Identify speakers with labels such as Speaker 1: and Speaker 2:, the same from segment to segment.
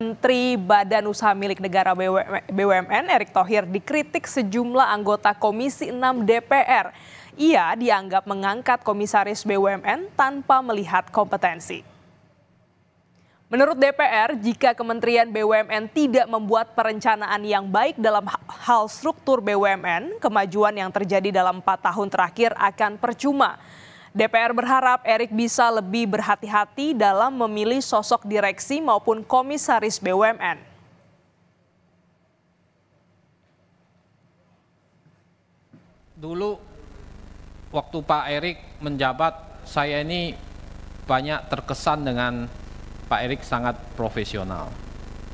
Speaker 1: Menteri Badan Usaha Milik Negara BUMN Erick Thohir dikritik sejumlah anggota Komisi 6 DPR. Ia dianggap mengangkat komisaris BUMN tanpa melihat kompetensi. Menurut DPR, jika Kementerian BUMN tidak membuat perencanaan yang baik dalam hal struktur BUMN, kemajuan yang terjadi dalam empat tahun terakhir akan percuma. DPR berharap Erick bisa lebih berhati-hati dalam memilih sosok direksi maupun komisaris BUMN.
Speaker 2: Dulu waktu Pak Erick menjabat, saya ini banyak terkesan dengan Pak Erick sangat profesional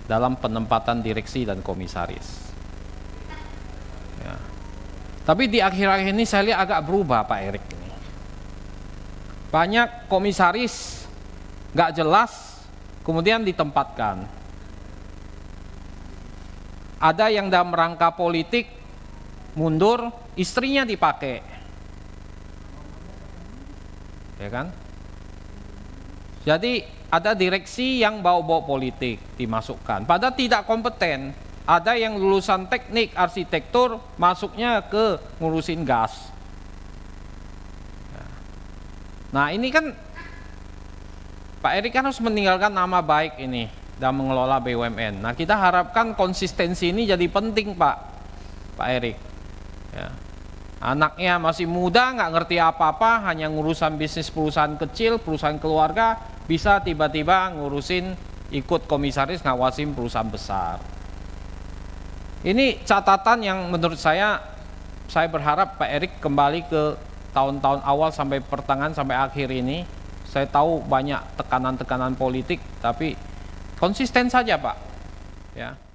Speaker 2: dalam penempatan direksi dan komisaris. Ya. Tapi di akhir-akhir ini saya lihat agak berubah Pak Erick ini banyak komisaris nggak jelas kemudian ditempatkan. Ada yang dalam rangka politik mundur, istrinya dipakai. Ya kan? Jadi ada direksi yang bawa-bawa politik dimasukkan, pada tidak kompeten. Ada yang lulusan teknik arsitektur masuknya ke ngurusin gas. Nah ini kan Pak Erick kan harus meninggalkan nama baik ini dan mengelola BUMN. Nah kita harapkan konsistensi ini jadi penting Pak Pak Erick. Ya. Anaknya masih muda, nggak ngerti apa-apa, hanya ngurusan bisnis perusahaan kecil, perusahaan keluarga, bisa tiba-tiba ngurusin ikut komisaris ngawasin perusahaan besar. Ini catatan yang menurut saya, saya berharap Pak Erick kembali ke tahun-tahun awal sampai pertengahan sampai akhir ini saya tahu banyak tekanan-tekanan politik tapi konsisten saja Pak ya